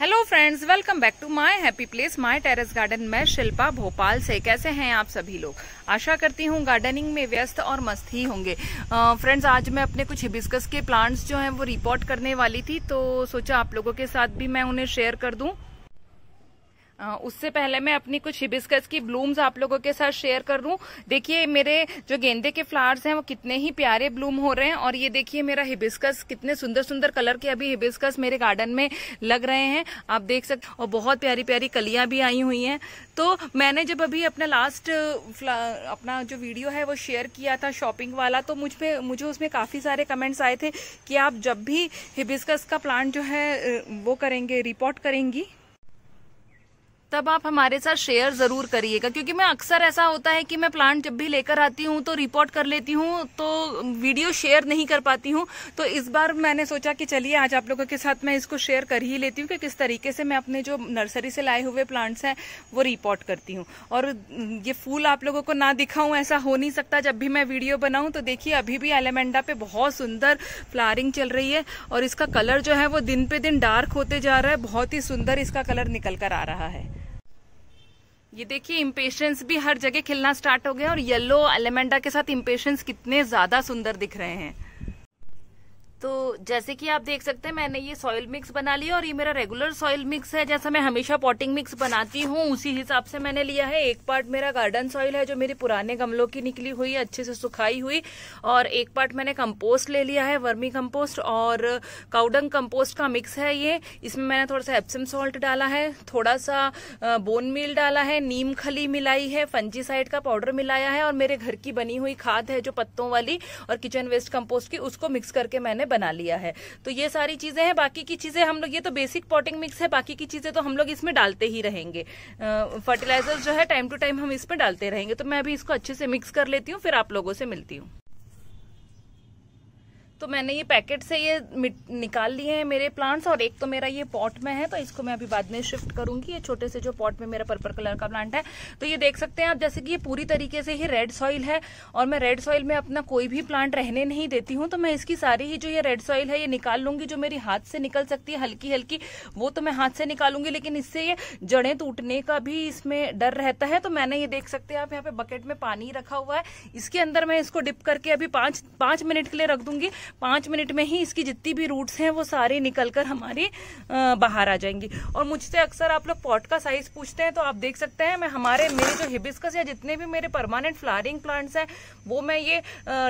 hello friends welcome back to my happy place my terrace garden मैं शिल्पा भोपाल से कैसे हैं आप सभी लोग आशा करती हूँ गार्डनिंग में व्यस्त और मस्त ही होंगे फ्रेंड्स आज मैं अपने कुछ हिबिस्कस के प्लांट्स जो हैं वो रिपोर्ट करने वाली थी तो सोचा आप लोगों के साथ भी मैं उन्हें शेयर कर दूँ उससे पहले मैं अपनी कुछ हिबिस्कस की ब्लूम्स आप लोगों के साथ शेयर कर रूँ देखिए मेरे जो गेंदे के फ्लावर्स हैं वो कितने ही प्यारे ब्लूम हो रहे हैं और ये देखिए मेरा हिबिस्कस कितने सुंदर सुंदर कलर के अभी हिबिस्कस मेरे गार्डन में लग रहे हैं आप देख सकते और बहुत प्यारी प्यारी कलियां भी आई हुई हैं तो मैंने जब अभी अपना लास्ट अपना जो वीडियो है वो शेयर किया था शॉपिंग वाला तो मुझ पर मुझे उसमें काफ़ी सारे कमेंट्स आए थे कि आप जब भी हिबिस्कस का प्लांट जो है वो करेंगे रिपोर्ट करेंगी तब आप हमारे साथ शेयर जरूर करिएगा क्योंकि मैं अक्सर ऐसा होता है कि मैं प्लांट जब भी लेकर आती हूँ तो रिपोर्ट कर लेती हूँ तो वीडियो शेयर नहीं कर पाती हूँ तो इस बार मैंने सोचा कि चलिए आज आप लोगों के साथ मैं इसको शेयर कर ही लेती हूँ कि किस तरीके से मैं अपने जो नर्सरी से लाए हुए प्लांट्स हैं वो रिपोर्ट करती हूँ और ये फूल आप लोगों को ना दिखाऊँ ऐसा हो नहीं सकता जब भी मैं वीडियो बनाऊँ तो देखिए अभी भी एलेमेंडा पे बहुत सुंदर फ्लारिंग चल रही है और इसका कलर जो है वो दिन पे दिन डार्क होते जा रहा है बहुत ही सुंदर इसका कलर निकल कर आ रहा है ये देखिए इम्पेशेंस भी हर जगह खिलना स्टार्ट हो गया और येलो एलेमेंडा के साथ इम्पेशेंस कितने ज्यादा सुंदर दिख रहे हैं तो जैसे कि आप देख सकते हैं मैंने ये सॉइल मिक्स बना लिया और ये मेरा रेगुलर सॉइल मिक्स है जैसा मैं हमेशा पॉटिंग मिक्स बनाती हूँ उसी हिसाब से मैंने लिया है एक पार्ट मेरा गार्डन सॉइल है जो मेरे पुराने गमलों की निकली हुई है अच्छे से सुखाई हुई और एक पार्ट मैंने कम्पोस्ट ले लिया है वर्मी कम्पोस्ट और काउडंग कम्पोस्ट का मिक्स है ये इसमें मैंने थोड़ा सा एप्सम सॉल्ट डाला है थोड़ा सा बोन मील डाला है नीम खली मिलाई है फंजी का पाउडर मिलाया है और मेरे घर की बनी हुई खाद है जो पत्तों वाली और किचन वेस्ट कम्पोस्ट की उसको मिक्स करके मैंने बना लिया है तो ये सारी चीजें हैं बाकी की चीजें हम लोग ये तो बेसिक पॉटिंग मिक्स है बाकी की चीजें तो हम लोग इसमें डालते ही रहेंगे फर्टिलाइजर जो है टाइम टू टाइम हम इसमें डालते रहेंगे तो मैं अभी इसको अच्छे से मिक्स कर लेती हूँ फिर आप लोगों से मिलती हूँ तो मैंने ये पैकेट से ये निकाल लिए हैं मेरे प्लांट्स और एक तो मेरा ये पॉट में है तो इसको मैं अभी बाद में शिफ्ट करूंगी ये छोटे से जो पॉट में मेरा पर्पल कलर का प्लांट है तो ये देख सकते हैं आप जैसे कि ये पूरी तरीके से ही रेड सॉइल है और मैं रेड सॉइल में अपना कोई भी प्लांट रहने नहीं देती हूँ तो मैं इसकी सारी ही जो ये रेड सॉइल है ये निकाल लूंगी जो मेरी हाथ से निकल सकती है हल्की हल्की वो तो मैं हाथ से निकालूंगी लेकिन इससे ये जड़ें टूटने का भी इसमें डर रहता है तो मैंने ये देख सकते हैं आप यहाँ पे बकेट में पानी रखा हुआ है इसके अंदर मैं इसको डिप करके अभी पांच पांच मिनट के लिए रख दूंगी पाँच मिनट में ही इसकी जितनी भी रूट्स हैं वो सारे निकल कर हमारी बाहर आ जाएंगी और मुझसे अक्सर आप लोग पॉट का साइज पूछते हैं तो आप देख सकते हैं मैं हमारे मेरे जो हिबिस्कस या जितने भी मेरे परमानेंट फ्लावरिंग प्लांट्स हैं वो मैं ये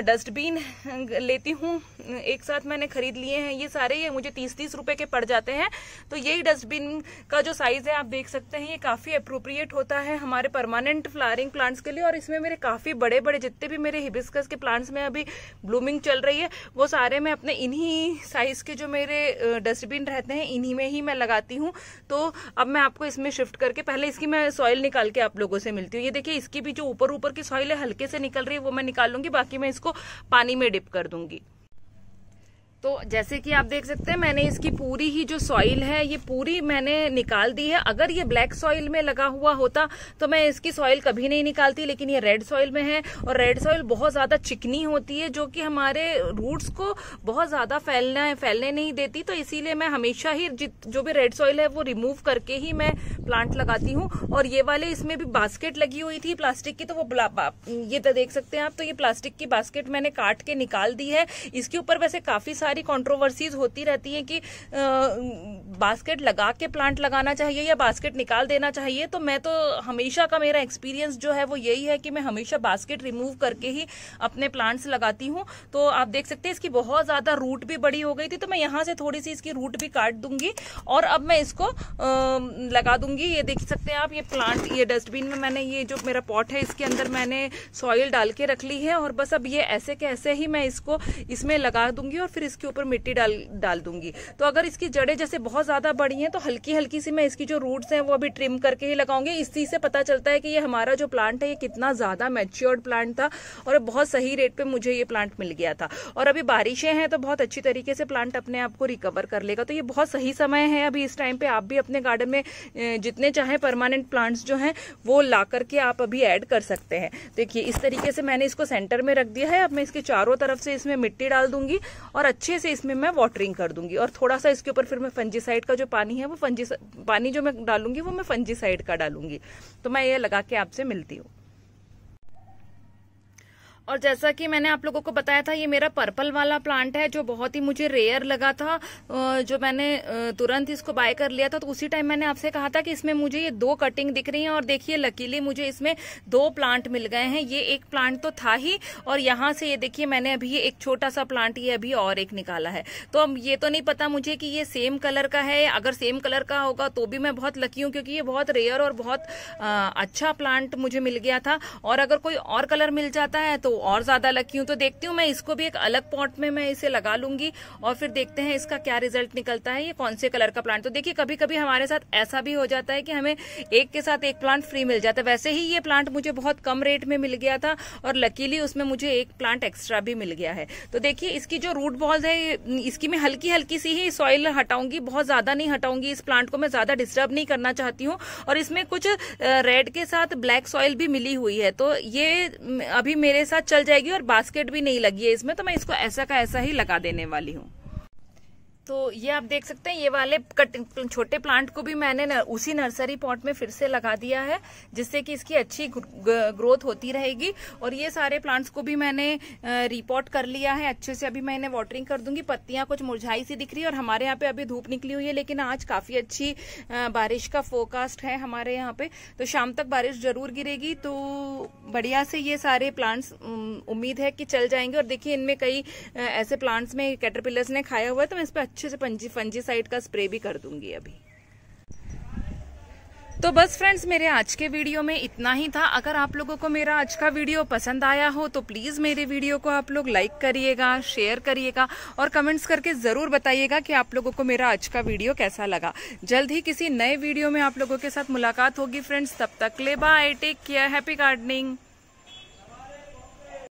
डस्टबिन लेती हूँ एक साथ मैंने खरीद लिए हैं ये सारे ये मुझे तीस तीस रुपये के पड़ जाते हैं तो यही डस्टबिन का जो साइज़ है आप देख सकते हैं ये काफ़ी अप्रोप्रिएट होता है हमारे परमानेंट फ्लारिंग प्लांट्स के लिए और इसमें मेरे काफ़ी बड़े बड़े जितने भी मेरे हिबिस्कस के प्लांट्स में अभी ब्लूमिंग चल रही है वो सारे मैं अपने इन्हीं साइज़ के जो मेरे डस्टबिन रहते हैं इन्हीं में ही मैं लगाती हूँ तो अब मैं आपको इसमें शिफ्ट करके पहले इसकी मैं सॉइल निकाल के आप लोगों से मिलती हूँ ये देखिए इसकी भी जो ऊपर ऊपर की सॉइल है हल्के से निकल रही है वो मैं निकाल लूंगी बाकी मैं इसको पानी में डिप कर दूंगी तो जैसे कि आप देख सकते हैं मैंने इसकी पूरी ही जो सॉइल है ये पूरी मैंने निकाल दी है अगर ये ब्लैक सॉइल में लगा हुआ होता तो मैं इसकी सॉइल कभी नहीं निकालती लेकिन ये रेड सॉइल में है और रेड सॉइल बहुत ज़्यादा चिकनी होती है जो कि हमारे रूट्स को बहुत ज़्यादा फैलना है फैलने नहीं देती तो इसीलिए मैं हमेशा ही जो भी रेड सॉइल है वो रिमूव करके ही मैं प्लांट लगाती हूँ और ये वाले इसमें भी बास्केट लगी हुई थी प्लास्टिक की तो वो ये तो देख सकते हैं आप तो ये प्लास्टिक की बास्केट मैंने काट के निकाल दी है इसके ऊपर वैसे काफ़ी सारी सारी कॉन्ट्रोवर्सीज होती रहती हैं कि बास्केट लगा के प्लांट लगाना चाहिए या बास्केट निकाल देना चाहिए तो मैं तो हमेशा का मेरा एक्सपीरियंस जो है वो यही है कि मैं हमेशा बास्केट रिमूव करके ही अपने प्लांट्स लगाती हूँ तो आप देख सकते हैं इसकी बहुत ज़्यादा रूट भी बड़ी हो गई थी तो मैं यहाँ से थोड़ी सी इसकी रूट भी काट दूंगी और अब मैं इसको आ, लगा दूंगी ये देख सकते हैं आप ये प्लांट ये डस्टबिन में मैंने ये जो मेरा पॉट है इसके अंदर मैंने सॉइल डाल के रख ली है और बस अब ये ऐसे कैसे ही मैं इसको इसमें लगा दूंगी और फिर इसके ऊपर मिट्टी डाल डाल दूंगी तो अगर इसकी जड़ें जैसे बहुत ज़्यादा बड़ी हैं तो हल्की हल्की सी मैं इसकी जो रूट्स हैं वो अभी ट्रिम करके ही लगाऊंगी इसी से पता चलता है कि ये हमारा जो प्लांट है ये कितना ज़्यादा मेच्योर्ड प्लांट था और बहुत सही रेट पर मुझे ये प्लांट मिल गया था और अभी बारिशें हैं तो बहुत अच्छी तरीके से प्लांट अपने आप को रिकवर कर लेगा तो ये बहुत सही समय है अभी इस टाइम पे आप भी अपने गार्डन में जितने चाहे परमानेंट प्लांट्स जो हैं वो ला करके आप अभी ऐड कर सकते हैं देखिए इस तरीके से मैंने इसको सेंटर में रख दिया है अब मैं इसके चारों तरफ से इसमें मिट्टी डाल दूंगी और अच्छे से इसमें मैं वाटरिंग कर दूंगी और थोड़ा सा इसके ऊपर फिर मैं फंजीसाइड साइड का जो पानी है वो फंजी पानी जो मैं डालूंगी वो मैं फंजी साइड का डालूंगी तो मैं ये लगा के आपसे मिलती हूँ और जैसा कि मैंने आप लोगों को बताया था ये मेरा पर्पल वाला प्लांट है जो बहुत ही मुझे रेयर लगा था जो मैंने तुरंत इसको बाय कर लिया था तो उसी टाइम मैंने आपसे कहा था कि इसमें मुझे ये दो कटिंग दिख रही है और देखिए लकीली मुझे इसमें दो प्लांट मिल गए हैं ये एक प्लांट तो था ही और यहाँ से ये देखिए मैंने अभी ये एक छोटा सा प्लांट ये अभी और एक निकाला है तो अब ये तो नहीं पता मुझे कि ये सेम कलर का है अगर सेम कलर का होगा तो भी मैं बहुत लकी हूँ क्योंकि ये बहुत रेयर और बहुत अच्छा प्लांट मुझे मिल गया था और अगर कोई और कलर मिल जाता है तो और ज्यादा लकी हूँ तो देखती हूँ मैं इसको भी एक अलग पॉट में मैं इसे लगा लूंगी और फिर देखते हैं इसका क्या रिजल्ट निकलता है ये कौन से कलर का प्लांट तो देखिए कभी कभी हमारे साथ ऐसा भी हो जाता है कि हमें एक के साथ एक प्लांट फ्री मिल जाता है वैसे ही ये प्लांट मुझे बहुत कम रेट में मिल गया था और लकीली उसमें मुझे एक प्लांट एक्स्ट्रा भी मिल गया है तो देखिए इसकी जो रूट बॉल्स है इसकी मैं हल्की हल्की सी ही सॉइल हटाऊंगी बहुत ज्यादा नहीं हटाऊंगी इस प्लांट को मैं ज्यादा डिस्टर्ब नहीं करना चाहती हूँ और इसमें कुछ रेड के साथ ब्लैक सॉइल भी मिली हुई है तो ये अभी मेरे साथ चल जाएगी और बास्केट भी नहीं लगी है इसमें तो मैं इसको ऐसा का ऐसा ही लगा देने वाली हूँ तो ये आप देख सकते हैं ये वाले छोटे प्लांट को भी मैंने न, उसी नर्सरी पॉट में फिर से लगा दिया है जिससे कि इसकी अच्छी ग्रोथ होती रहेगी और ये सारे प्लांट्स को भी मैंने रिपोर्ट कर लिया है अच्छे से अभी मैं इन्हें वाटरिंग कर दूंगी पत्तियां कुछ मुरझाई सी दिख रही है और हमारे यहाँ पे अभी धूप निकली हुई है लेकिन आज काफी अच्छी बारिश का फोकास्ट है हमारे यहाँ पे तो शाम तक बारिश जरूर गिरेगी तो बढ़िया से ये सारे प्लांट्स उम्मीद है कि चल जाएंगे और देखिए इनमें कई ऐसे प्लांट्स में कैटरपिलर्स ने खाया हुआ है तो मैं इस पर अच्छे से पंजी फंजी साइड का स्प्रे भी कर दूंगी अभी तो बस फ्रेंड्स मेरे आज के वीडियो में इतना ही था अगर आप लोगों को मेरा आज का वीडियो पसंद आया हो तो प्लीज़ मेरे वीडियो को आप लोग लाइक करिएगा शेयर करिएगा और कमेंट्स करके ज़रूर बताइएगा कि आप लोगों को मेरा आज का वीडियो कैसा लगा जल्द ही किसी नए वीडियो में आप लोगों के साथ मुलाकात होगी फ्रेंड्स तब तक ले bye take care happy gardening